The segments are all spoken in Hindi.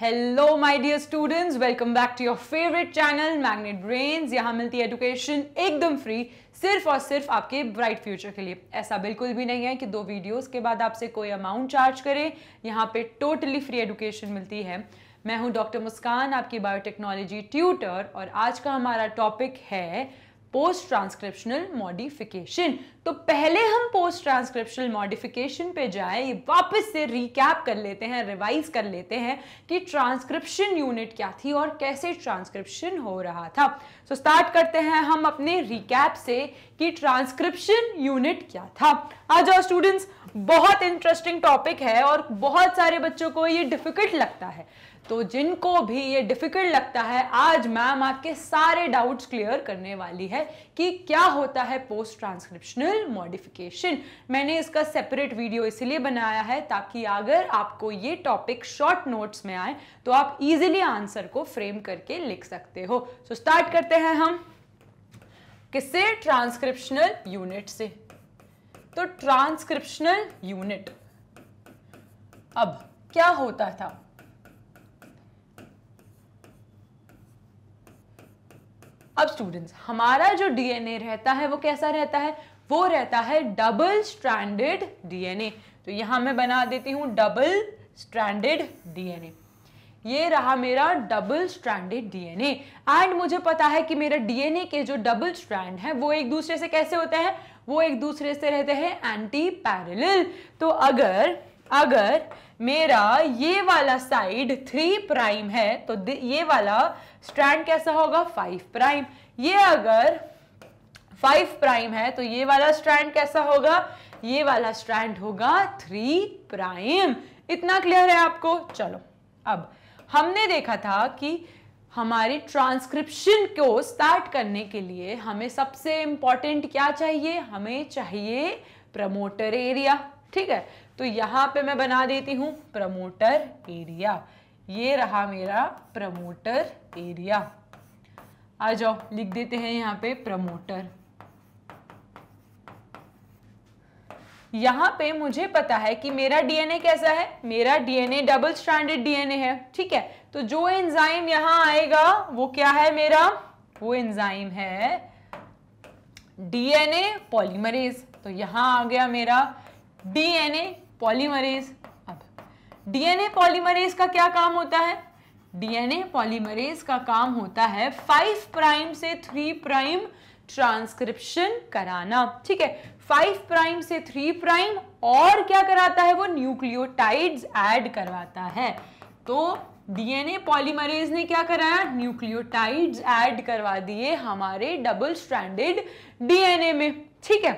Hello my dear students welcome back to your favourite channel magnet brains यहाँ मिलती है एजुकेशन एकदम फ्री सिर्फ और सिर्फ आपके ब्राइट फ्यूचर के लिए ऐसा बिल्कुल भी नहीं है कि दो वीडियोस के बाद आपसे कोई अमाउंट चार्ज करें यहाँ पे टोटली फ्री एजुकेशन मिलती है मैं हूँ डॉक्टर मुस्कान आपकी बायोटेक्नोलॉजी ट्यूटर और आज का हमारा टॉपिक है पोस्ट ट्रांसक्रिप्शनल मॉडिफिकेशन तो पहले हम पोस्ट ट्रांसक्रिप्शनल मॉडिफिकेशन पे जाए वापस से रिकैप कर लेते हैं रिवाइज कर लेते हैं कि ट्रांसक्रिप्शन यूनिट क्या थी और कैसे ट्रांसक्रिप्शन हो रहा था सो so, स्टार्ट करते हैं हम अपने रिकैप से कि ट्रांसक्रिप्शन यूनिट क्या था आ जाओ स्टूडेंट्स बहुत इंटरेस्टिंग टॉपिक है और बहुत सारे बच्चों को ये डिफिकल्ट लगता है तो जिनको भी ये डिफ़िकल्ट लगता है आज मैम आपके सारे डाउट्स क्लियर करने वाली है कि क्या होता है पोस्ट ट्रांसक्रिप्शनल एंगल मॉडिफिकेशन मैंने इसका सेपरेट वीडियो इसलिए बनाया है ताकि अगर आपको ये टॉपिक शॉर्ट नोट्स में आए तो आप इजीली आंसर को फ्रेम करके लिख सकते हो सो so, स्टार्ट करते हैं हम किससे ट्रांसक्रिप्शनल यूनिट से तो ट्रांसक्रिप्शनल यूनिट अब क्या होता था अब स्टूडेंट्स हमारा जो डीएनए रहता है वो कैसा रहता है वो रहता है डबल स्ट्रैंडेड डीएनए तो यहां मैं बना देती हूँ डबल स्ट्रैंडेड डीएनए ये रहा मेरा डबल स्ट्रैंडेड डीएनए एंड मुझे पता है कि मेरा डीएनए के जो डबल स्ट्रैंड है वो एक दूसरे से कैसे होते हैं वो एक दूसरे से रहते हैं एंटी पैरेलल तो अगर अगर मेरा ये वाला साइड थ्री प्राइम है तो ये वाला स्ट्रैंड कैसा होगा फाइव प्राइम ये अगर फाइव प्राइम है तो ये वाला स्ट्रैंड कैसा होगा ये वाला स्ट्रैंड होगा थ्री प्राइम इतना क्लियर है आपको चलो अब हमने देखा था कि हमारे ट्रांसक्रिप्शन को स्टार्ट करने के लिए हमें सबसे इंपॉर्टेंट क्या चाहिए हमें चाहिए प्रमोटर एरिया ठीक है तो यहां पे मैं बना देती हूं प्रमोटर एरिया ये रहा मेरा प्रमोटर एरिया आ जाओ लिख देते हैं यहाँ पे प्रमोटर यहाँ पे मुझे पता है कि मेरा डीएनए कैसा है मेरा डीएनए डबल स्ट्रैंडेड डीएनए है ठीक है तो जो एंजाइम यहां आएगा वो क्या है मेरा वो एंजाइम है डीएनए पॉलीमरेज तो यहां आ गया मेरा डीएनए पॉलीमरेज अब डीएनए पॉलीमरेज का क्या काम होता है डीएनए पॉलीमरेज का काम होता है फाइव प्राइम से थ्री प्राइम ट्रांसक्रिप्शन कराना ठीक है फाइव प्राइम से थ्री प्राइम और क्या कराता है वो न्यूक्लियोटाइड्स ऐड करवाता है तो डीएनए पॉलीमरेज ने क्या कराया न्यूक्लियोटाइड्स ऐड करवा दिए हमारे डबल स्ट्रैंडेड डीएनए में ठीक है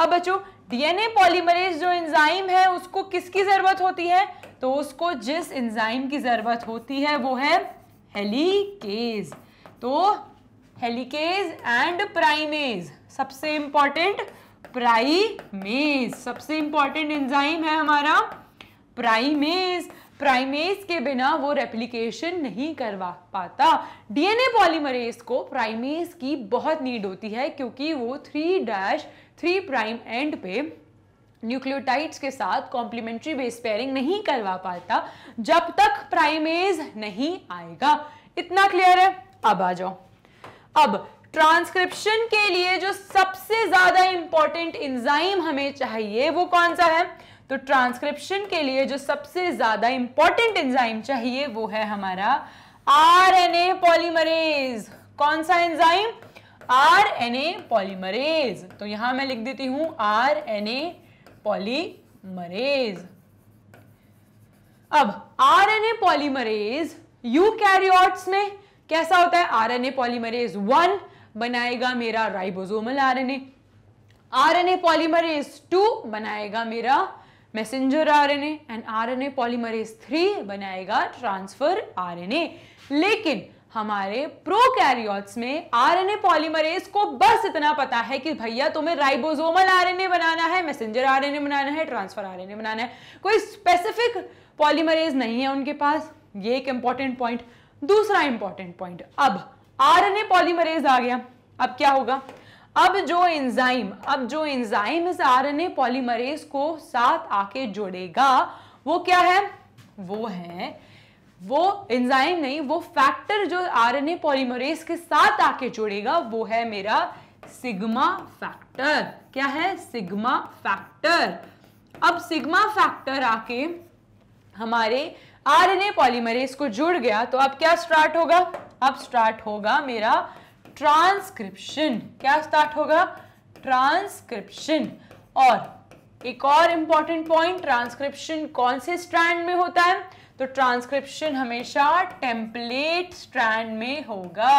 अब बच्चों डीएनए पॉलीमरेज जो एंजाइम है उसको किसकी जरूरत होती है तो उसको जिस एंजाइम की जरूरत होती है वो है हेलीकेज तो हेलिकेज एंड प्राइमेज सबसे इंपॉर्टेंट प्राइमेज सबसे इंपॉर्टेंट एंजाइम है हमारा प्राइमेज प्राइमेज के बिना वो रेप्लिकेशन नहीं करवा पाता डीएनए पॉलीमरेज को प्राइमेज की बहुत नीड होती है क्योंकि वो three dash three prime end पे न्यूक्लियोटाइड्स के साथ कॉम्प्लीमेंट्री बेस पेयरिंग नहीं करवा पाता जब तक प्राइमेज नहीं आएगा इतना क्लियर है अब आ जाओ अब ट्रांसक्रिप्शन के लिए जो सबसे ज्यादा इंपॉर्टेंट इंजाइम हमें चाहिए वो कौन सा है तो ट्रांसक्रिप्शन के लिए जो सबसे ज्यादा इंपॉर्टेंट इंजाइम चाहिए वो है हमारा आरएनए पॉलीमरेज कौन सा एंजाइम आरएनए पॉलीमरेज तो यहां मैं लिख देती हूं आरएनए पॉलीमरेज अब आरएनए पॉलीमरेज यूकैरियोट्स में कैसा होता है आरएनए पॉलीमरेज वन बनाएगा मेरा ribosomal RNA RNA polymerase two बनाएगा मेरा messenger RNA and RNA polymerase three बनाएगा ट्रांसफर आरएनए लेकिन हमारे प्रोकैरियोट्स में आरएनए पॉलीमरेज को बस इतना पता है कि भैया तुम्हें राइबोसोमल आरएनए बनाना है मैसेंजर आरएनए बनाना है ट्रांसफर आरएनए बनाना है कोई स्पेसिफिक पॉलीमरेज नहीं है उनके पास ये एक इंपॉर्टेंट पॉइंट दूसरा इंपॉर्टेंट पॉइंट अब आरएनए पॉलीमरेज आ गया अब क्या होगा अब जो एंजाइम अब जो एंजाइम इस आरएनए पॉलीमरेज को साथ आके जोड़ेगा वो क्या है वो है वो एंजाइम नहीं वो फैक्टर जो आरएनए पॉलीमरेज के साथ आके जोड़ेगा वो है मेरा सिग्मा फैक्टर क्या है सिग्मा फैक्टर अब सिग्मा फैक्टर आके हमारे आरएनए पॉलीमरेज को जुड़ गया तो अब क्या स्टार्ट होगा अब स्टार्ट होगा मेरा ट्रांसक्रिप्शन क्या स्टार्ट होगा ट्रांसक्रिप्शन और एक और इंपॉर्टेंट पॉइंट ट्रांसक्रिप्शन कौन से स्ट्रैंड में होता है तो ट्रांसक्रिप्शन हमेशा टेम्पलेट स्ट्रैंड में होगा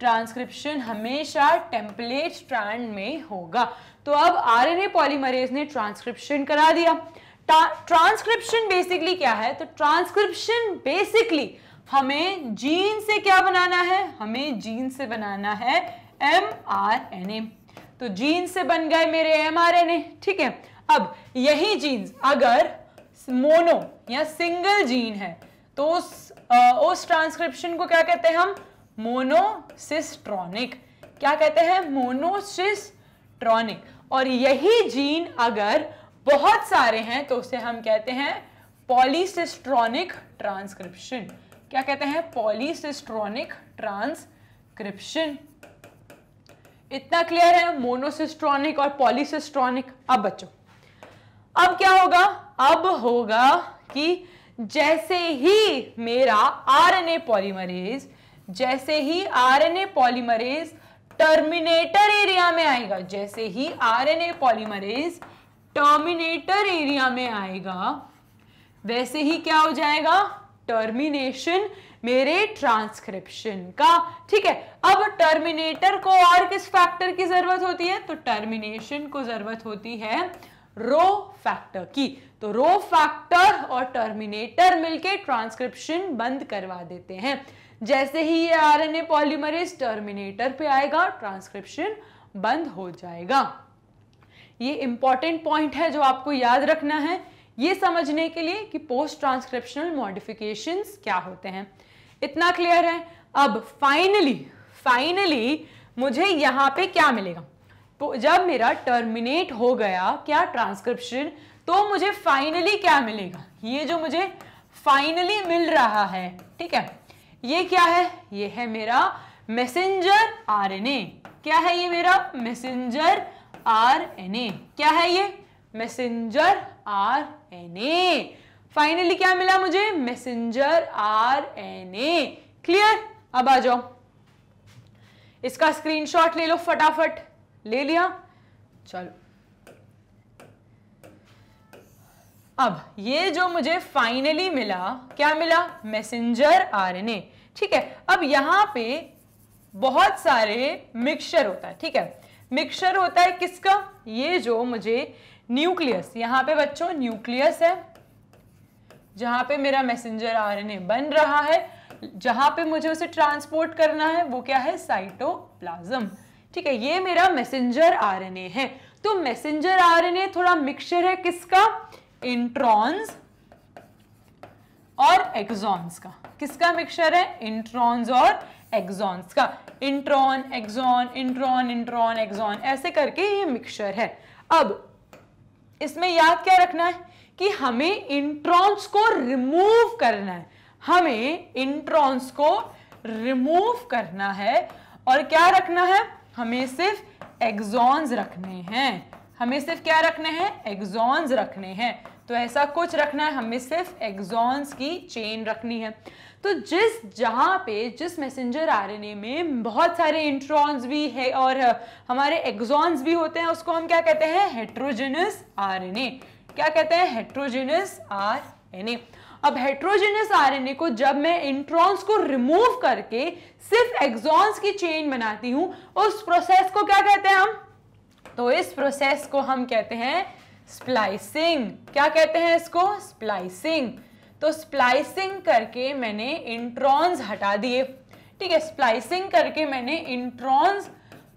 ट्रांसक्रिप्शन हमेशा टेम्पलेट स्ट्रैंड में होगा तो अब आरएनए पॉलीमरेज ने ट्रांसक्रिप्शन करा दिया ट्रांसक्रिप्शन बेसिकली क्या है तो ट्रांसक्रिप्शन बेसिकली हमें जीन से क्या बनाना है हमें जीन से बनाना है एम आर एन ए तो जीन से बन गए मेरे एम आर एन ए ठीक है अब यही जीन अगर मोनो या सिंगल जीन है तो उस आ, उस ट्रांसक्रिप्शन को क्या कहते हैं हम मोनोसिस्ट्रॉनिक क्या कहते हैं मोनोसिस्ट्रॉनिक और यही जीन अगर बहुत सारे हैं तो उसे हम कहते हैं पॉलीसिस्ट्रॉनिक ट्रांसक्रिप्शन क्या कहते हैं पॉलीसिस्ट्रॉनिक ट्रांसक्रिप्शन इतना क्लियर है मोनोसिस्ट्रॉनिक और पॉलीसिस्ट्रॉनिक अब बच्चों अब क्या होगा अब होगा कि जैसे ही मेरा आरएनए पॉलीमरेज जैसे ही आरएनए पॉलीमरेज टर्मिनेटर एरिया में आएगा जैसे ही आरएनए पॉलीमरेज टर्मिनेटर एरिया में आएगा वैसे ही क्या हो जाएगा टर्मिनेशन मेरे ट्रांसक्रिप्शन का ठीक है अब टर्मिनेटर को और किस फैक्टर की जरूरत होती है तो टर्मिनेशन को जरूरत होती है रो फैक्टर की तो रो फैक्टर और टर्मिनेटर मिलके ट्रांसक्रिप्शन बंद करवा देते हैं जैसे ही ये आरएनए पॉलीमरेज टर्मिनेटर पे आएगा ट्रांसक्रिप्शन बंद हो जाएगा ये इंपॉर्टेंट पॉइंट है जो आपको याद रखना है ये समझने के लिए कि पोस्ट ट्रांसक्रिप्शनल मॉडिफिकेशन क्या होते हैं इतना क्लियर है अब फाइनली फाइनली मुझे यहाँ पे क्या मिलेगा तो जब मेरा टर्मिनेट हो गया क्या ट्रांसक्रिप्शन तो मुझे फाइनली क्या मिलेगा ये जो मुझे फाइनली मिल रहा है ठीक है ये क्या है ये है मेरा मैसेंजर आरएनए क्या है ये मेरा मैसेंजर आर एन ए क्या है ये messenger R N A finally क्या मिला मुझे messenger R N A clear अब आ जाओ इसका स्क्रीनशॉट ले लो फटाफट ले लिया चलो अब ये जो मुझे फाइनली मिला क्या मिला मैसेंजर आर एन ए ठीक है अब यहां पे बहुत सारे मिक्सचर होता है ठीक है मिक्सर होता है किसका ये जो मुझे न्यूक्लियस यहाँ पे बच्चों न्यूक्लियस है जहां पे मेरा मैसेंजर आर बन रहा है जहां पे मुझे उसे ट्रांसपोर्ट करना है वो क्या है साइटोप्लाज्म ठीक है ये मेरा मैसेंजर आर है तो मैसेंजर आर थोड़ा मिक्सर है किसका इंट्रॉन्स और एक्सॉन्स का किसका मिक्सर है इंट्रॉन्स और एक्सॉन्स का intron exon intron intron exon ऐसे करके ये मिक्सचर है अब इसमें याद क्या रखना है कि हमें इंट्रॉन्स को रिमूव करना है हमें इंट्रॉन्स को रिमूव करना है और क्या रखना है हमें सिर्फ एग्जॉन्स रखने हैं हमें सिर्फ क्या रखने हैं एग्जॉन्स रखने हैं तो ऐसा कुछ रखना है हमें सिर्फ एग्जॉन्स की चेन रखनी है तो जिस जहाँ पे जिस मैसेंजर आरएनए में बहुत सारे इंट्रॉन्स भी है और हमारे एग्जॉन्स भी होते हैं उसको हम क्या कहते हैं हेट्रोजेनस आर क्या कहते हैं हेट्रोजेनस आर अब हेट्रोजेनस आर को जब मैं इंट्रॉन्स को रिमूव करके सिर्फ एग्जॉन्स की चेन बनाती हूँ उस प्रोसेस को क्या कहते हैं हम तो इस प्रोसेस को हम कहते हैं स्प्लाइसिंग क्या कहते हैं इसको स्प्लाइसिंग तो स्प्लाइसिंग करके मैंने इंट्रॉन्स हटा दिए ठीक है स्प्लाइसिंग करके मैंने इंट्रॉन्स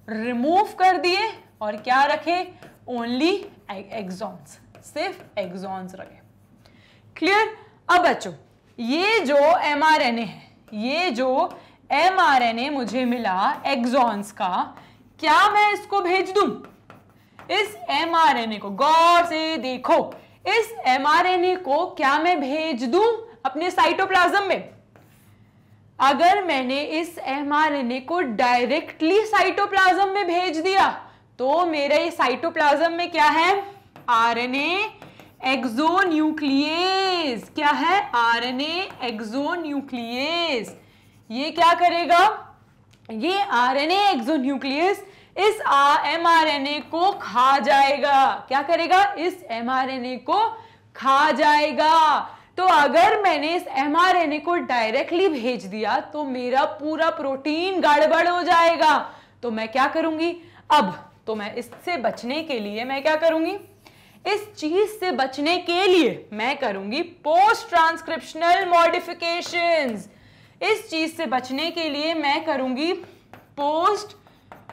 रिमूव कर दिए और क्या रखे ओनली एग्जॉन्स सिर्फ एग्जॉन्स रखे क्लियर अब बच्चों ये जो एम आर एन ए है ये जो एम आर एन ए मुझे मिला एग्जॉन्स का क्या मैं इसको भेज दू इस ए को गौर से देखो इस ए को क्या मैं भेज दू अपने साइटोप्लाज्म में अगर मैंने इस ए को डायरेक्टली साइटोप्लाज्म में भेज दिया तो मेरे साइटोप्लाज्म में क्या है आरएनए एक्सोन्यूक्लियस क्या है आरएनए एक्सोन्यूक्लियस ये क्या करेगा ये आरएनए एक्सोन्यूक्लियस इस ए को खा जाएगा क्या करेगा इस ए को खा जाएगा तो अगर मैंने इस ए को डायरेक्टली भेज दिया तो मेरा पूरा प्रोटीन गड़बड़ हो जाएगा तो मैं क्या करूंगी अब तो मैं इससे बचने के लिए मैं क्या करूंगी इस चीज से बचने के लिए मैं करूंगी पोस्ट ट्रांसक्रिप्शनल मॉडिफिकेशंस इस चीज से बचने के लिए मैं करूंगी पोस्ट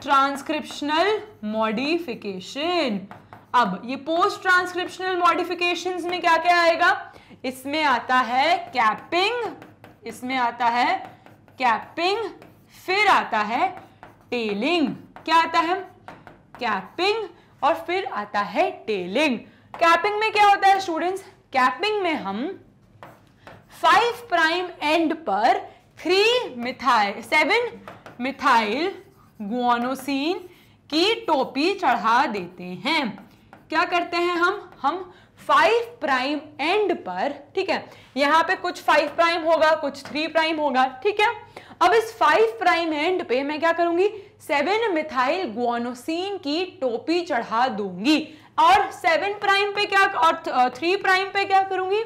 ट्रांसक्रिप्शनल मॉडिफिकेशन अब ये पोस्ट ट्रांसक्रिप्शनल मॉडिफिकेशंस में क्या क्या आएगा इसमें आता है कैपिंग इसमें आता है कैपिंग फिर आता है टेलिंग क्या आता है कैपिंग और फिर आता है टेलिंग कैपिंग में क्या होता है स्टूडेंट्स कैपिंग में हम फाइव प्राइम एंड पर three methyl seven methyl guanosine की टोपी चढ़ा देते हैं क्या करते हैं हम हम फाइव प्राइम एंड पर ठीक है यहां पे कुछ फाइव प्राइम होगा कुछ थ्री प्राइम होगा ठीक है अब इस फाइव प्राइम एंड पे मैं क्या करूंगी सेवन मिथाइल गुआनोसिन की टोपी चढ़ा दूंगी और सेवन प्राइम पे क्या और थ्री प्राइम पे क्या करूंगी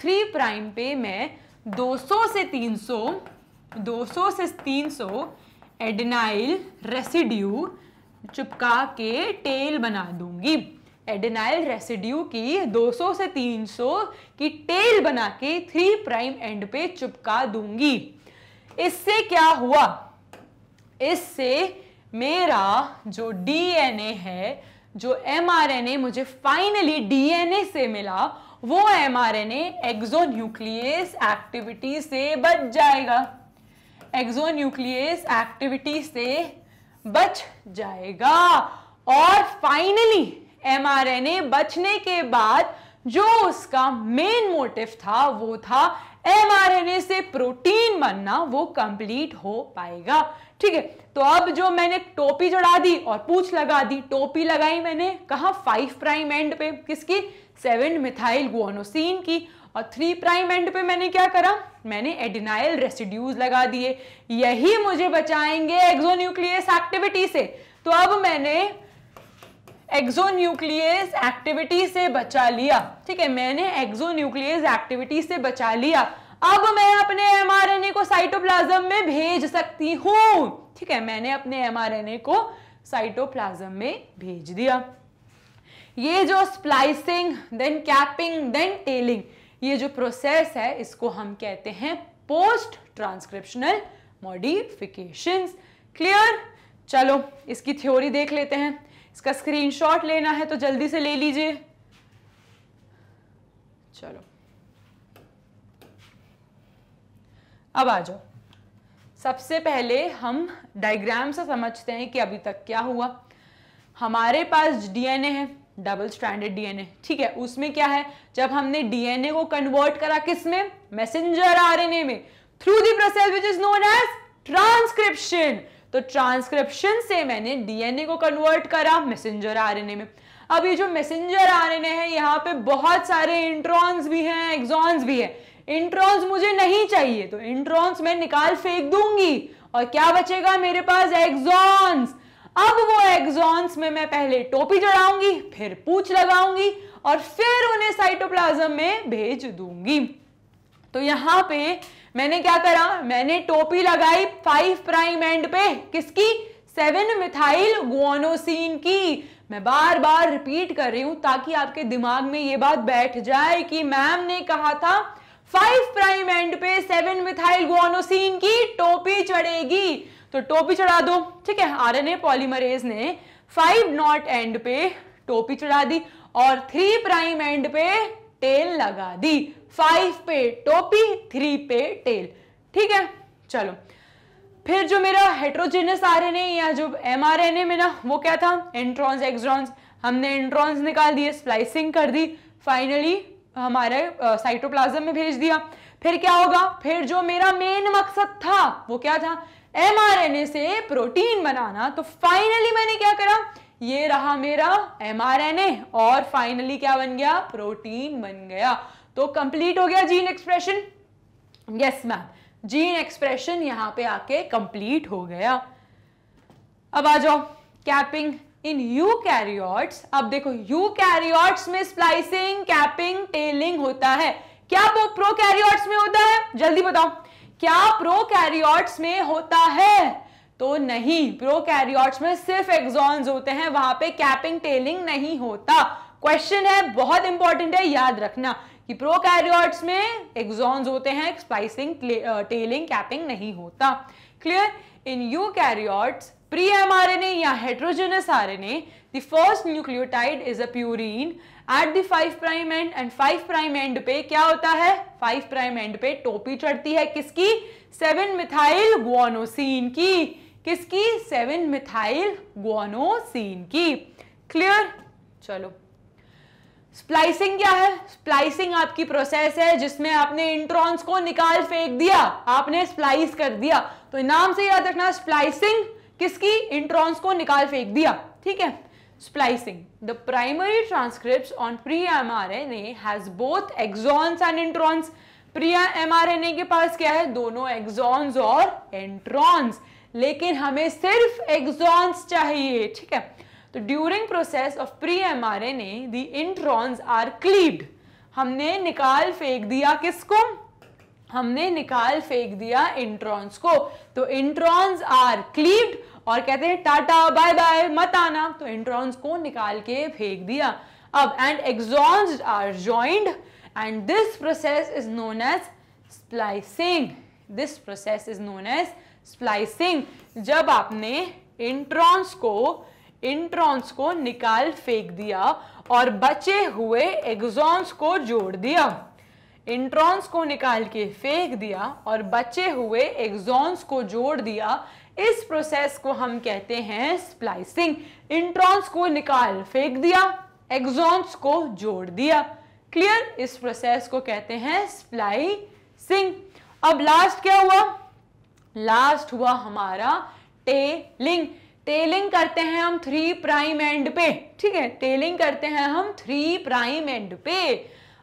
थ्री प्राइम पे मैं 200 से 300 200 से 300 एडेनाइल रेसिड्यू चिपका के टेल बना दूंगी एडेनाइल रेसिड्यू की 200 से 300 की टेल बना के थ्री प्राइम एंड पे चिपका दूंगी इससे क्या हुआ इससे मेरा जो डीएनए है जो एमआरएनए मुझे फाइनली डीएनए से मिला वो एमआरएनए एक्सोन्यूक्लियस एक्टिविटी से बच जाएगा एक्सोन्यूक्लियस एक्टिविटी से बच जाएगा और फाइनली एमआरएनए बचने के बाद जो उसका मेन मोटिव था वो था एमआरएनए से प्रोटीन बनना वो कंप्लीट हो पाएगा ठीक है तो अब जो मैंने टोपी जड़ा दी और पूछ लगा दी टोपी लगाई मैंने कहा फाइव प्राइम एंड पे किसकी सेवन मिथाइल गुआनोसिन की और थ्री प्राइम एंड पे मैंने क्या करा मैंने एडिनाइल रेसिड्यूज लगा दिए यही मुझे बचाएंगे एक्सोन्यूक्लियस एक्टिविटी से तो अब मैंने एक्सोन्यूक्लियस एक्टिविटी से बचा लिया ठीक है मैंने एक्सोन्यूक्लियस एक्टिविटी से बचा लिया अब मैं अपने एमआरएनए को साइटोप्लाज्म में भेज सकती हूं ठीक है मैंने अपने एमआरएनए को साइटोप्लाज्म में भेज दिया ये जो splicing then capping then tailing ये जो प्रोसेस है इसको हम कहते हैं पोस्ट ट्रांसक्रिप्शनल मॉडिफिकेशन क्लियर चलो इसकी थ्योरी देख लेते हैं इसका स्क्रीनशॉट लेना है तो जल्दी से ले लीजिए चलो अब आ जाओ सबसे पहले हम डायग्राम से समझते हैं कि अभी तक क्या हुआ हमारे पास डीएनए है डबल स्टैंडर्ड डीएनए ठीक है उसमें क्या है जब हमने डीएनए को कन्वर्ट करा किस में मैसेंजर आरएनए में through the process which is known as transcription तो ट्रांसक्रिप्शन से मैंने डीएनए को कन्वर्ट करा मैसेंजर आरएनए में अब ये जो मैसेंजर आरएनए है यहाँ पे बहुत सारे इंट्रॉन्स भी हैं एक्सॉन्स भी है इंट्रॉन्स मुझे नहीं चाहिए तो इंट्रॉन्स मैं निकाल फेंक दूंगी और क्या बचेगा मेरे पास एक्सॉन्स अब वो एग्जॉन्स में मैं पहले टोपी चढ़ाऊंगी फिर पूछ लगाऊंगी और फिर उन्हें साइटोप्लाज्म में भेज दूंगी तो यहां पे मैंने क्या करा मैंने टोपी लगाई फाइव प्राइम एंड पे किसकी सेवन मिथाइल गुआनोसिन की मैं बार बार रिपीट कर रही हूं ताकि आपके दिमाग में ये बात बैठ जाए कि मैम ने कहा था फाइव प्राइम एंड पे सेवन मिथाइल गुआनोसिन की टोपी चढ़ेगी तो टोपी चढ़ा दो ठीक है आरएनए पॉलीमरेज ने फाइव नॉट एंड पे टोपी चढ़ा दी और थ्री प्राइम एंड पे टेल लगा दी फाइव पे टोपी थ्री पे टेल ठीक है चलो फिर जो मेरा हेट्रोजेनस आरएनए या जो एमआरएनए में ना वो क्या था एंट्रॉन्स एक्सट्रॉन्स हमने एंट्रॉन्स निकाल दिए स्प्लाइसिंग कर दी फाइनली हमारे साइटोप्लाज्म में भेज दिया फिर क्या होगा फिर जो मेरा मेन मकसद था वो क्या था ए से प्रोटीन बनाना तो फाइनली मैंने क्या करा ये रहा मेरा ए और फाइनली क्या बन गया प्रोटीन बन गया तो कंप्लीट हो गया gene expression yes ma'am gene expression यहां पे आके कंप्लीट हो गया अब आ जाओ कैपिंग इन यू कैरियोट्स अब देखो यू कैरियोट्स में स्प्लाइसिंग कैपिंग टेलिंग होता है क्या प्रो प्रोकैरियोट्स में होता है जल्दी बताओ क्या प्रोकैरियोट्स में होता है तो नहीं प्रोकैरियोट्स में सिर्फ एक्सॉन्स होते हैं वहां पे कैपिंग टेलिंग नहीं होता क्वेश्चन है बहुत इंपॉर्टेंट है याद रखना कि प्रोकैरियोट्स में एक्सॉन्स होते हैं स्पाइसिंग टेलिंग कैपिंग नहीं होता clear in eukaryotes pre M R N A या R N A the first nucleotide is a purine at the five prime end and five prime end पे क्या होता है फाइव प्राइम एंड पे टोपी चढ़ती है किसकी सेवन मिथाइल गुआनोसिन की किसकी सेवन मिथाइल गुआनोसिन की क्लियर चलो स्प्लाइसिंग क्या है स्प्लाइसिंग आपकी प्रोसेस है जिसमें आपने इंट्रॉन्स को निकाल फेंक दिया आपने स्प्लाइस कर दिया तो नाम से याद रखना स्प्लाइसिंग किसकी इंट्रॉन्स को निकाल फेंक दिया ठीक है splicing the primary transcript on splicing. M R N as both exons and introns exons M R N A के पास क्या है दोनों एक्सॉन्स और एंट्रॉन्स लेकिन हमें सिर्फ एक्सॉन्स चाहिए ठीक है तो during process of pre M R N A the introns are cleaved हमने निकाल फेंक दिया किसको हमने निकाल फेंक दिया इंट्रॉन्स को तो इंट्रॉन्स आर क्लीव्ड और कहते हैं टाटा बाय बाय मत आना तो इंट्रॉन्स को निकाल के फेंक दिया अब and exons are joined and this process is known as splicing this process is known as splicing जब आपने इंट्रॉन्स को इंट्रॉन्स को निकाल फेंक दिया और बचे हुए एग्जॉन्स को जोड़ दिया इंट्रॉन्स को निकाल के फेंक दिया और बचे हुए एग्जॉन्स को जोड़ दिया इस प्रोसेस को हम कहते हैं स्प्लाइसिंग इंट्रॉन्स को निकाल फेंक दिया एग्जॉन्स को जोड़ दिया क्लियर इस प्रोसेस को कहते हैं स्प्लाइसिंग अब लास्ट क्या हुआ लास्ट हुआ हमारा टेलिंग टेलिंग करते हैं हम थ्री प्राइम एंड पे ठीक है टेलिंग करते हैं हम थ्री प्राइम एंड पे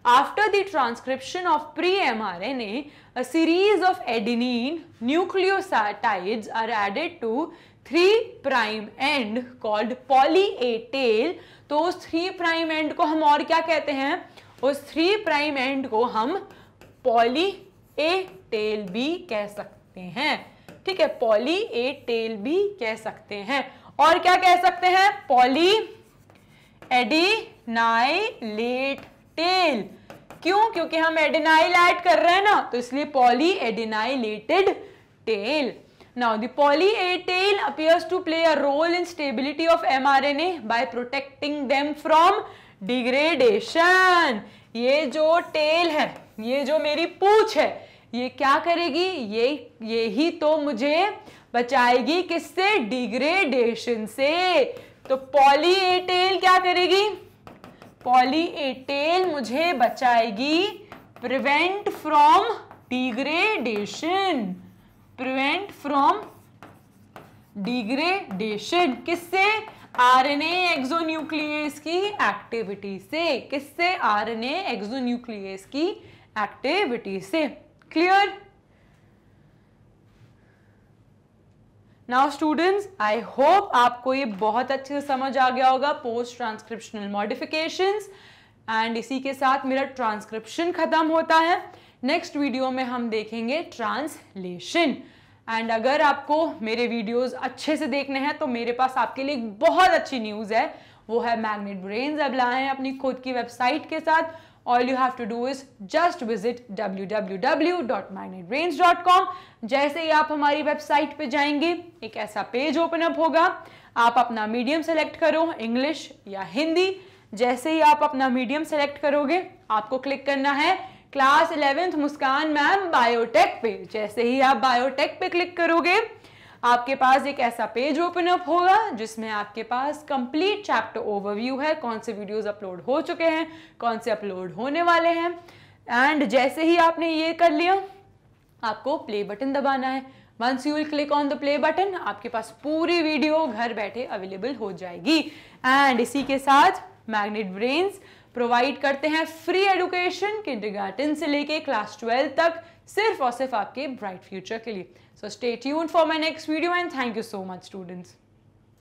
after the transcription of pre M R N A a series of adenine nucleosides are added to 3 prime end called poly A tail तो उस 3 prime end को हम और क्या कहते हैं उस 3 prime end को हम poly A tail भी कह सकते हैं ठीक है poly A tail भी कह सकते हैं और क्या कह सकते हैं poly एडिनाइलेट टेल क्यों क्योंकि हम एडिनाइल ऐड कर रहे हैं ना तो इसलिए poly adenylated tail Now, the poly-A tail appears to play a role in stability of mRNA by protecting them from degradation ये जो टेल है ये जो मेरी पूछ है ये क्या करेगी ये ये ही तो मुझे बचाएगी किससे डिग्रेडेशन से तो पॉली ए टेल क्या करेगी पॉली एटेल मुझे बचाएगी prevent from degradation prevent from degradation किससे आरएनए एक्सोन्यूक्लियस की एक्टिविटी से किससे आरएनए एक्सोन्यूक्लियस की एक्टिविटी से clear now students I hope आपको ये बहुत अच्छे से समझ आ गया होगा पोस्ट ट्रांसक्रिप्शनल मॉडिफिकेशन एंड इसी के साथ मेरा ट्रांसक्रिप्शन ख़त्म होता है नेक्स्ट वीडियो में हम देखेंगे ट्रांसलेशन एंड अगर आपको मेरे वीडियोस अच्छे से देखने हैं तो मेरे पास आपके लिए एक बहुत अच्छी न्यूज़ है वो है मैग्नेट ब्रेन अब लाए हैं अपनी खुद की वेबसाइट के साथ all you have to do is just visit www.magnetbrains.com जैसे ही आप हमारी वेबसाइट पे जाएंगे एक ऐसा पेज ओपन अप होगा आप अपना मीडियम सेलेक्ट करो इंग्लिश या हिंदी जैसे ही आप अपना मीडियम सेलेक्ट करोगे आपको क्लिक करना है class eleventh Muskan ma'am biotech पे जैसे ही आप बायोटेक पे क्लिक करोगे आपके पास एक ऐसा पेज ओपन अप होगा जिसमें आपके पास कंप्लीट चैप्टर ओवरव्यू है कौन से वीडियोस अपलोड हो चुके हैं कौन से अपलोड होने वाले हैं एंड जैसे ही आपने ये कर लिया आपको प्ले बटन दबाना है once you will click on the play button आपके पास पूरी वीडियो घर बैठे अवेलेबल हो जाएगी एंड इसी के साथ मैग्नेट ब्रेन्स प्रोवाइड करते हैं फ्री एडुकेशन किंडरगार्टन से लेके क्लास ट्वेल्व तक सिर्फ और सिर्फ आपके ब्राइट फ्यूचर के लिए so stay tune for my next video and thank you so much students